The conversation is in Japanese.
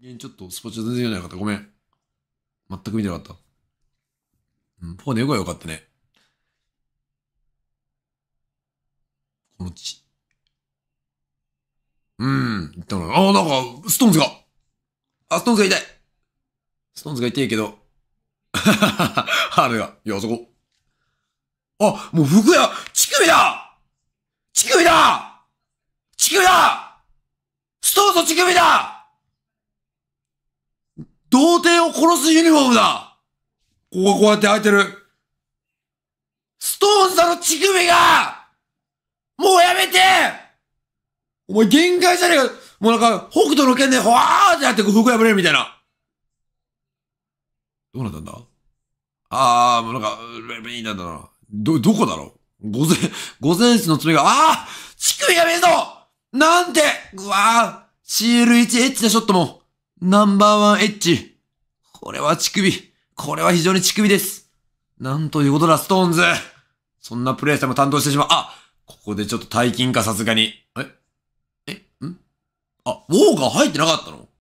ちょっとスポーツ全然読んでなかった。ごめん。全く見てなかった。うん、ポーネくはよかったね。このち。うん、言ったの。ああ、なんか、ストーンズが。あ、ストーンズが痛い。ストーンズが痛いけど。ハーレが。いや、あそこ。あ、もう服や乳首だ乳首だ乳首だストーンズの乳首だを殺すユニフォームだここはこうやって開いてる。ストーンさんの乳首がもうやめてお前限界じゃねえかもうなんか、北斗の剣で、ほわーってやって服破れるみたいな。どうなったんだあー、もうなんか、ンなんだな。ど、どこだろう午前、午前室の爪が、あー乳首やめぞなんてうわーシール1エッチなショットも、ナンバーワンエッチ。これは乳首。これは非常に乳首です。なんということだ、ストーンズ。そんなプレイヤーも担当してしまう。あ、ここでちょっと大金か、さすがに。ええんあ、ウォーが入ってなかったの